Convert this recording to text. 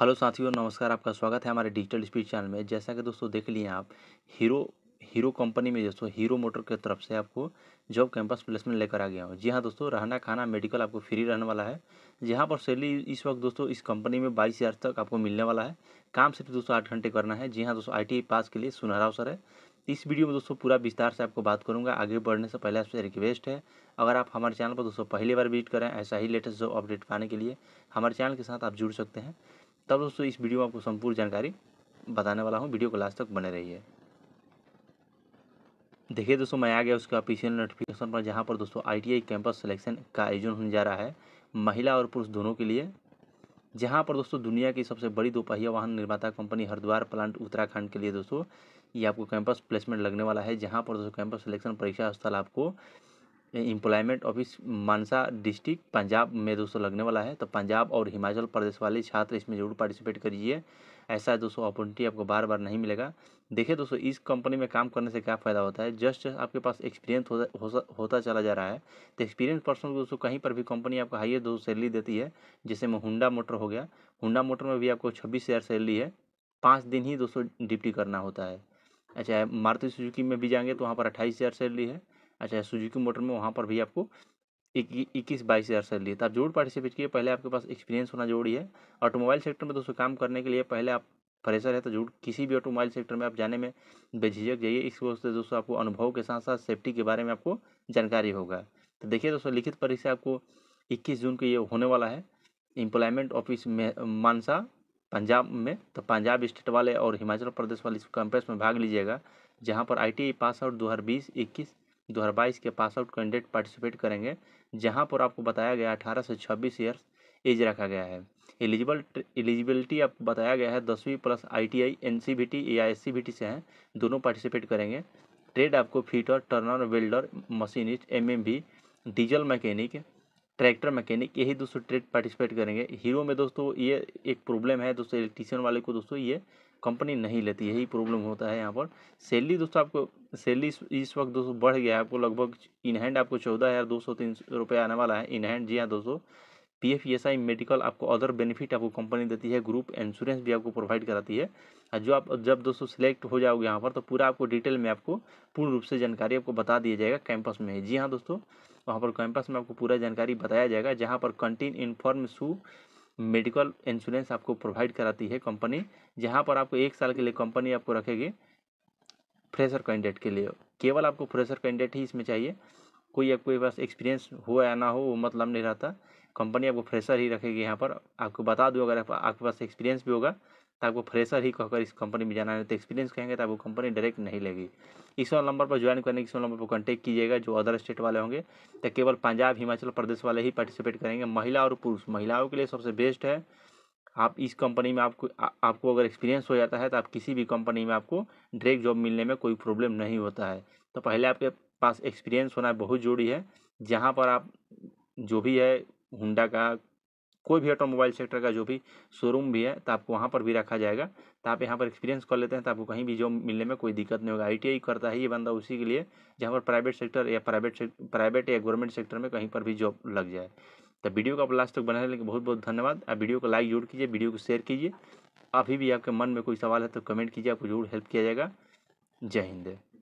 hello साथियों नमस्कार आपका स्वागत है हमारे डिजिटल स्पीड चैनल में जैसा कि दोस्तों देख लिए आप हीरो हीरो कंपनी में दोस्तों हीरो मोटर की तरफ से आपको जॉब कैंपस प्लेसमेंट लेकर आ गया हूँ जी हाँ दोस्तों रहना खाना मेडिकल आपको फ्री रहने वाला है जहाँ पर सैलरी इस वक्त दोस्तों इस कंपनी में बाईस हज़ार तक आपको मिलने वाला है काम सिर्फ दोस्तों आठ घंटे करना है जी हाँ दोस्तों आई पास के लिए सुनहरा अवसर है इस वीडियो में दोस्तों पूरा विस्तार से आपको बात करूंगा आगे बढ़ने से पहले आपसे रिक्वेस्ट है अगर आप हमारे चैनल पर दोस्तों पहली बार विजिट करें ऐसा ही लेटेस्ट जॉब अपडेट पाने के लिए हमारे चैनल के साथ आप जुड़ सकते हैं तब दोस्तों इस वीडियो में आपको संपूर्ण जानकारी बताने वाला हूँ वीडियो को लास्ट तक बने रही देखिए दोस्तों मैं आ गया उसका ऑफिशियल नोटिफिकेशन पर जहाँ पर दोस्तों आईटीआई कैंपस सिलेक्शन का आयोजन होने जा रहा है महिला और पुरुष दोनों के लिए जहाँ पर दोस्तों दुनिया की सबसे बड़ी दोपहिया वाहन निर्माता कंपनी हरिद्वार प्लांट उत्तराखंड के लिए दोस्तों ये आपको कैंपस प्लेसमेंट लगने वाला है जहाँ पर दोस्तों कैंपस सिलेक्शन परीक्षा स्थल आपको employment office Mansa district Punjab में दोस्तों लगने वाला है तो पंजाब और हिमाचल प्रदेश वाले छात्र इसमें जरूर पार्टिसिपेट करिए ऐसा दोस्तों अपॉर्चुनिटी आपको बार बार नहीं मिलेगा देखिए दोस्तों इस कंपनी में काम करने से क्या फ़ायदा होता है जस्ट आपके पास एक्सपीरियंस होता हो, होता चला जा रहा है तो एक्सपीरियंस पर्सन को दोस्तों कहीं पर भी कंपनी आपको हाइयर दो सैलरी देती है जैसे में हुडा मोटर हो गया हुडा मोटर में भी आपको छब्बीस हज़ार सैलरी है पाँच दिन ही दोस्तों ड्यूटी करना होता है अच्छा मारुति सुजुकी में भी जाएंगे तो वहाँ पर अट्ठाईस हज़ार सैलरी है अच्छा सुजुकी मोटर में वहाँ पर भी आपको इक्कीस बाईस हज़ार सैलरी तो आप जरूर पार्टिसिपेट किए पहले आपके पास एक्सपीरियंस होना जरूरी है ऑटोमोबाइल सेक्टर में दोस्तों काम करने के लिए पहले आप फ्रेशर है तो जरूर किसी भी ऑटोमोबाइल सेक्टर में आप जाने में बेझिझक जाइए इस वजह से दोस्तों आपको अनुभव के साथ साथ सेफ्टी के बारे में आपको जानकारी होगा तो देखिए दोस्तों लिखित परीक्षा आपको इक्कीस जून को ये होने वाला है एम्प्लॉयमेंट ऑफिस में मानसा पंजाब में तो पंजाब स्टेट वाले और हिमाचल प्रदेश वाले इस कैंपस में भाग लीजिएगा जहाँ पर आई टी पास आउट दो हज़ार बीस इक्कीस बाईस के पास आउट कैंडिडेट पार्टिसिपेट करेंगे जहाँ पर आपको बताया गया अठारह से छब्बीस ईयर्स एज रखा गया है एलिजिबल एलिजिबिलिटी आपको बताया गया है दसवीं प्लस आईटीआई एनसीबीटी या एससीबीटी से हैं दोनों पार्टिसिपेट करेंगे ट्रेड आपको fitter turner welder machinist MMV diesel mechanic tractor mechanic यही दोस्तों ट्रेड पार्टिसिपेट करेंगे हीरो में दोस्तों ये एक प्रॉब्लम है दोस्तों इलेक्ट्रीशियन वाले को दोस्तों ये कंपनी नहीं लेती यही प्रॉब्लम होता है यहाँ पर सैलरी दोस्तों आपको सैलरी इस वक्त दोस्तों बढ़ गया है आपको लगभग इन हैंड आपको चौदह हज़ार दो सौ तीन सौ रुपये आने वाला है इन हैंड जी हाँ दोस्तों P F E S I medical आपको अदर बेनिफिट आपको कंपनी देती है ग्रुप इंश्योरेंस भी आपको प्रोवाइड कराती है और जो आप जब दोस्तों सेलेक्ट हो जाओगे यहाँ पर तो पूरा आपको डिटेल में आपको पूर्ण रूप से जानकारी आपको बता दिया जाएगा कैंपस में जी हाँ दोस्तों वहाँ पर कैंपस में आपको पूरा जानकारी बताया जाएगा जहाँ पर canteen uniform shoe medical insurance आपको प्रोवाइड कराती है कंपनी जहाँ पर आपको एक साल के लिए कंपनी आपको रखेगी फ्रेशर कैंडिडेट के लिए केवल आपको फ्रेशर कैंडिडेट ही इसमें चाहिए कोई आपको पास एक्सपीरियंस हो या ना हो वो मतलब नहीं रहता कंपनी आपको फ्रेशर ही रखेगी यहाँ पर आपको बता दूँ अगर आपके पास एक्सपीरियंस भी होगा तो आपको फ्रेशर ही कहकर इस कंपनी में जाना है तो एक्सपीरियंस कहेंगे तो आपको कंपनी डायरेक्ट नहीं लेगी इस वाले नंबर पर ज्वाइन करने के इस नंबर पर कॉन्टैक्ट कीजिएगा जो अदर स्टेट वाले होंगे तो केवल पंजाब हिमाचल प्रदेश वाले ही पार्टिसिपेट करेंगे महिला और पुरुष महिलाओं के लिए सबसे बेस्ट है आप इस कंपनी में आपको आ, आपको अगर एक्सपीरियंस हो जाता है तो आप किसी भी कंपनी में आपको डायरेक्ट जॉब मिलने में कोई प्रॉब्लम नहीं होता है तो पहले आपके पास एक्सपीरियंस होना बहुत जरूरी है जहाँ पर आप जो भी है हुंडा का कोई भी ऑटोमोबाइल सेक्टर का जो भी शोरूम भी है तो आपको वहाँ पर भी रखा जाएगा तो आप यहाँ पर एक्सपीरियंस कर लेते हैं तो आपको कहीं भी जॉब मिलने में कोई दिक्कत नहीं होगा आई करता है ये बंदा उसी के लिए जहाँ पर प्राइवेट सेक्टर या प्राइवेट प्राइवेट या गवर्नमेंट सेक्टर में कहीं पर भी जॉब लग जाए तो वीडियो को आप लास्ट तक बनाए लेकिन बहुत बहुत धन्यवाद आप वीडियो को लाइक जरूर कीजिए वीडियो को शेयर कीजिए अभी भी आपके मन में कोई सवाल है तो कमेंट कीजिए आपको जरूर हेल्प किया जाएगा जय हिंद